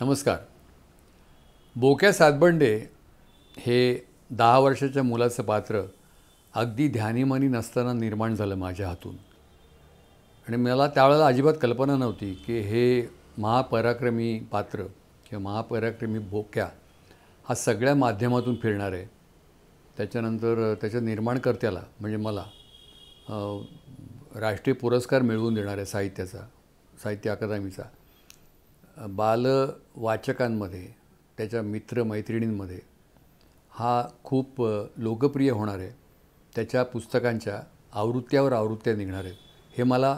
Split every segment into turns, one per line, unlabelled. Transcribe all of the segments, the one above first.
नमस्कार बोक्या सातबंडे हे दहा वर्षाच्या मुलाचं पात्र अगदी ध्यानीमानी नसताना निर्माण झालं माझ्या हातून आणि मला त्यावेळेला अजिबात कल्पना नव्हती की हे महापराक्रमी पात्र किंवा महापराक्रमी बोक्या हा सगळ्या माध्यमातून फिरणार आहे त्याच्यानंतर त्याच्या निर्माणकर्त्याला म्हणजे मला राष्ट्रीय पुरस्कार मिळवून देणार आहे साहित्याचा साहित्य अकादमीचा बाल वाचकांमध्ये त्याच्या मित्रमैत्रिणींमध्ये हा खूप लोकप्रिय होणार आहे त्याच्या पुस्तकांच्या आवृत्त्यावर आवृत्त्या निघणार आहेत हे मला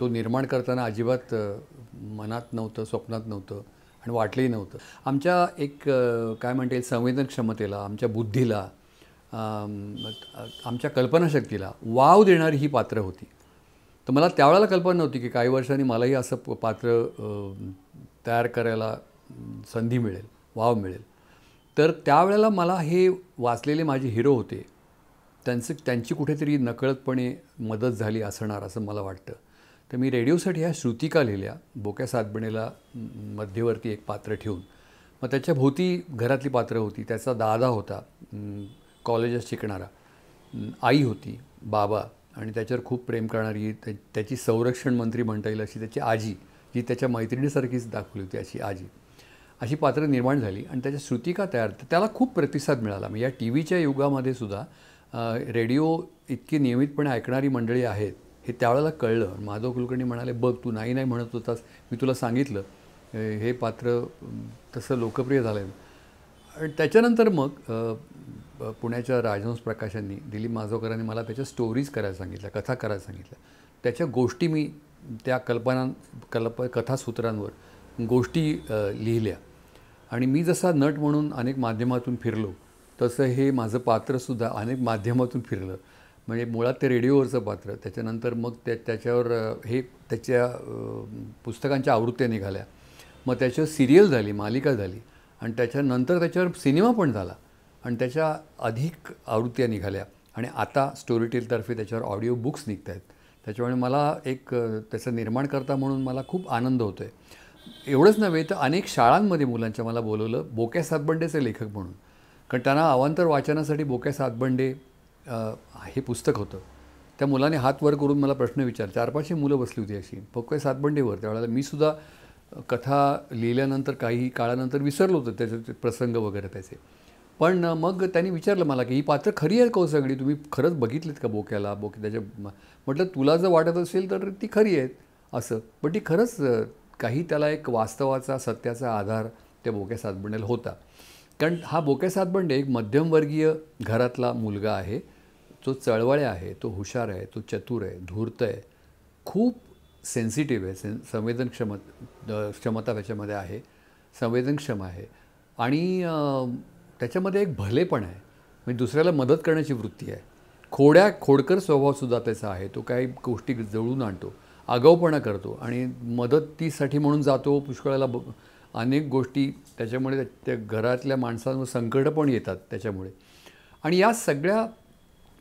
तो निर्माण करताना अजिबात मनात नव्हतं स्वप्नात नव्हतं आणि वाटलंही नव्हतं आमच्या एक काय म्हणता येईल संवेदनक्षमतेला आमच्या बुद्धीला आमच्या कल्पनाशक्तीला वाव देणारी ही पात्र होती तर मला त्यावेळेला कल्पना नव्हती की काही वर्षांनी मलाही असं प पात्र तयार करायला संधी मिळेल वाव मिळेल तर त्यावेळेला मला हे वाचलेले माझे हिरो होते त्यांचं त्यांची कुठेतरी नकळतपणे मदत झाली असणार असं मला वाटतं तर मी रेडिओसाठी ह्या श्रुतिका लिहिल्या बोक्या सातबणेला मध्यवर्ती एक पात्र ठेवून मग त्याच्या भोवती घरातली पात्र होती त्याचा दादा होता कॉलेजात शिकणारा आई होती बाबा आणि त्याच्यावर खूप प्रेम करणारी त्याची संरक्षण मंत्री म्हणता येईल अशी त्याची आजी जी त्याच्या मैत्रिणीसारखीच दाखवली होती अशी आजी अशी पात्र निर्माण झाली आणि त्याच्या श्रुतिका तयार त्याला खूप प्रतिसाद मिळाला म्हणजे या टी व्हीच्या युगामध्ये सुद्धा रेडिओ इतकी नियमितपणे ऐकणारी मंडळी आहेत हे त्यावेळेला कळलं माधव कुलकर्णी म्हणाले बघ तू नाही नाही म्हणत होतास मी तुला सांगितलं हे पात्र तसं लोकप्रिय झालं आणि त्याच्यानंतर मग पुण्याच्या राजहंस प्रकाशांनी दिलीप माजोकरांनी मला त्याच्या स्टोरीज करायला सांगितल्या कथा करायला सांगितल्या त्याच्या गोष्टी मी त्या कल्पना कल्प कथासूत्रांवर गोष्टी लिहिल्या आणि मी जसा नट म्हणून अनेक माध्यमातून फिरलो तसं हे माझं पात्रसुद्धा अनेक माध्यमातून फिरलं म्हणजे मुळात ते रेडिओवरचं पात्र त्याच्यानंतर मग त्या त्याच्यावर हे त्याच्या पुस्तकांच्या आवृत्त्या निघाल्या मग त्याच्यावर सिरियल झाली मालिका झाली आणि त्याच्यानंतर त्याच्यावर सिनेमा पण झाला आणि त्याच्या अधिक आवृत्त्या निघाल्या आणि आता स्टोरी टेलतर्फे त्याच्यावर ऑडिओ बुक्स निघत आहेत त्याच्यामुळे मला एक त्याचं करता म्हणून मला खूप आनंद होतो आहे एवढंच नव्हे तर अनेक शाळांमध्ये मुलांच्या मला बोलवलं बोक्या सातबंडेचे लेखक म्हणून कारण त्यांना अवांतर वाचनासाठी बोक्या सातबंडे हे पुस्तक होतं त्या मुलाने हात वर करून मला प्रश्न विचार चार पाचशे मुलं बसली होती अशी बोक्या सातबंडेवर त्यावेळेला मी सुद्धा कथा लिहिल्यानंतर काही काळानंतर विसरलो होतो त्याचे प्रसंग वगैरे त्याचे पण मग त्यांनी विचारलं मला की ही पात्र खरी आहेत का हो सगळी तुम्ही खरंच बघितलीत का बोक्याला बोके त्याच्या म्हटलं तुला जर वाटत असेल तर ती खरी आहेत असं पण ती खरंच काही त्याला एक वास्तवाचा सत्याचा आधार त्या बोक्या सातबंडेला होता कारण हा बोक्या सातबंडे एक मध्यमवर्गीय घरातला मुलगा आहे तो चळवळे आहे तो हुशार आहे तो चतुर आहे धूर्त आहे खूप सेन्सिटिव्ह आहे सेन संवेदनक्षम क्षमता त्याच्यामध्ये आहे संवेदनक्षम आहे आणि त्याच्यामध्ये एक भलेपण आहे म्हणजे दुसऱ्याला मदत करण्याची वृत्ती आहे खोड्या खोडकर स्वभावसुद्धा त्याचा आहे तो काही गोष्टी जळून आणतो आगाऊपणा करतो आणि मदतीसाठी म्हणून जातो पुष्कळाला ब अनेक गोष्टी त्याच्यामुळे त्या घरातल्या माणसांवर संकट पण येतात त्याच्यामुळे आणि या सगळ्या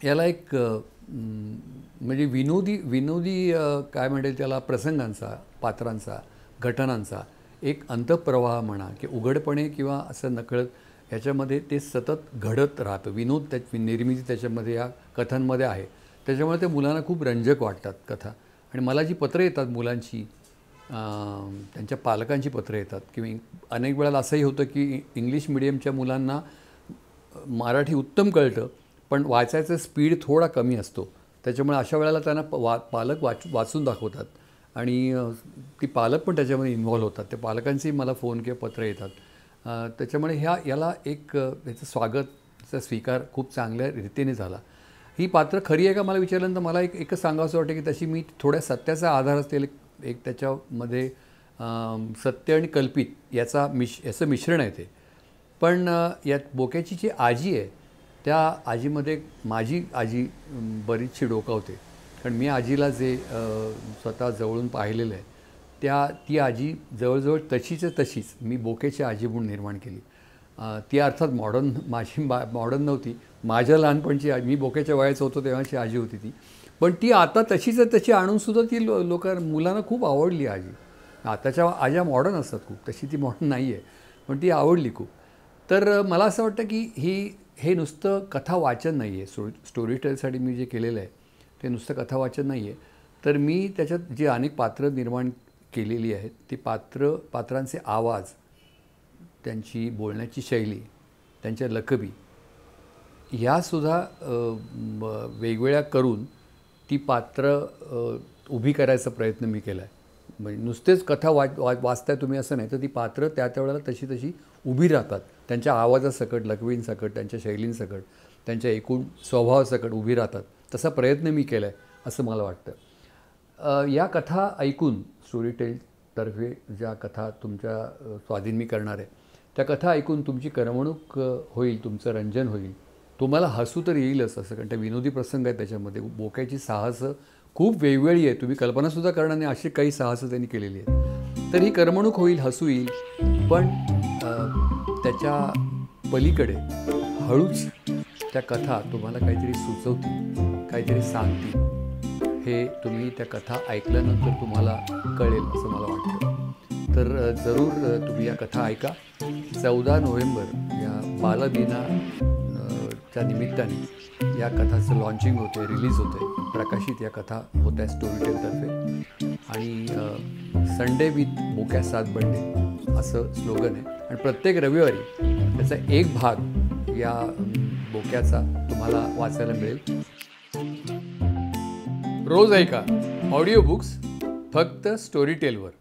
याला एक म्हणजे विनोदी विनोदी काय म्हणेल त्याला प्रसंगांचा पात्रांचा घटनांचा एक अंतप्रवाह म्हणा की उघडपणे किंवा असं नकळत ह्याच्यामध्ये ते सतत घडत राहतं विनोद त्या निर्मिती त्याच्यामध्ये या कथांमध्ये आहे त्याच्यामुळे ते मुलांना खूप रंजक वाटतात कथा आणि मला जी पत्रं येतात मुलांची त्यांच्या पालकांची पत्रं येतात किंवा अनेक वेळाला असंही होतं की इंग्लिश मिडियमच्या मुलांना मराठी उत्तम कळतं पण वाचायचं स्पीड थोडा कमी असतो त्याच्यामुळे अशा वेळेला त्यांना वा पालक वाच वाचून दाखवतात आणि ती पालक पण त्याच्यामध्ये इन्व्हॉल्व होतात त्या पालकांचेही मला फोन किंवा पत्रं येतात त्याच्यामुळे ह्या याला एक त्याचं स्वागतचा स्वीकार खूप चांगल्या रीतीने झाला ही पात्र खरी आहे का मला विचारल्यानंतर मला एक एकच सांगावंसं वाटतं की तशी मी थोड्या सत्याचा आधार असलेले एक त्याच्यामध्ये सत्य आणि कल्पित याचा मिश याचं मिश्रण आहे ते पण यात बोक्याची जी आजी आहे त्या आजीमध्ये माझी आजी बरीचशी डोकावते कारण मी आजीला जे स्वतः जवळून पाहिलेलं आहे त्या ती आजी जवळजवळ तशीच तशीच मी बोकेची आजी म्हणून निर्माण केली ती अर्थात मॉडर्न माझी मा मॉडर्न नव्हती माझ्या लहानपणची मी बोकेच्या वयाचं होतो तेव्हाची आजी होती ती पण ती आता तशीच तशी आणूनसुद्धा ती लो लोक मुलांना खूप आवडली आजी आताच्या आज्या मॉडर्न असतात खूप तशी ती मॉडर्न नाही आहे पण ती आवडली खूप तर मला असं वाटतं की ही हे नुसतं कथा वाचन नाही आहे स्टो स्टोरी टेलसाठी मी जे केलेलं आहे ते नुसतं कथा वाचन नाही आहे तर मी त्याच्यात जे अनेक पात्र निर्माण केलेली आहेत ती पात्र पात्रांचे आवाज त्यांची बोलण्याची शैली त्यांच्या लखबी ह्यासुद्धा वेगवेगळ्या करून ती पात्र उभी करायचा प्रयत्न मी केला आहे म्हणजे नुसतेच कथा वाच वा वाचताय तुम्ही असं नाही तर ती पात्र त्या त्या वेळेला तशी तशी उभी राहतात त्यांच्या आवाजासकट लखवींसकट त्यांच्या शैलींसकट त्यांच्या एकूण स्वभावासकट उभी राहतात तसा प्रयत्न मी केला आहे असं मला वाटतं या कथा ऐकून स्टोरी टेलतर्फे ज्या कथा तुमच्या स्वाधीन मी करणार आहे त्या कथा ऐकून तुमची करमणूक होईल तुमचं रंजन होईल तुम्हाला हसू तर येईलच असं कारण त्या विनोदी प्रसंग आहे त्याच्यामध्ये बोक्याची साहसं खूप वेगवेगळी आहे तुम्ही कल्पनासुद्धा करणार नाही अशी काही साहसं त्यांनी केलेली आहेत तर ही करमणूक होईल हसू येईल पण त्याच्या पलीकडे हळूच त्या कथा तुम्हाला काहीतरी सुचवतील काहीतरी सांगतील हे तुम्ही त्या कथा ऐकल्यानंतर तुम्हाला कळेल असं मला वाटतं तर जरूर तुम्ही या कथा ऐका चौदा नोव्हेंबर या च्या निमित्ताने या कथाचं लॉन्चिंग आहे रिलीज आहे प्रकाशित या कथा होत्या टेलतर्फे आणि संडे विथ मोक्या साथ बंडे असं स्लोगन आहे आणि प्रत्येक रविवारी त्याचा एक भाग या बोक्याचा तुम्हाला वाचायला मिळेल रोज ऐका ऑडिओ बुक्स फक्त स्टोरी टेलवर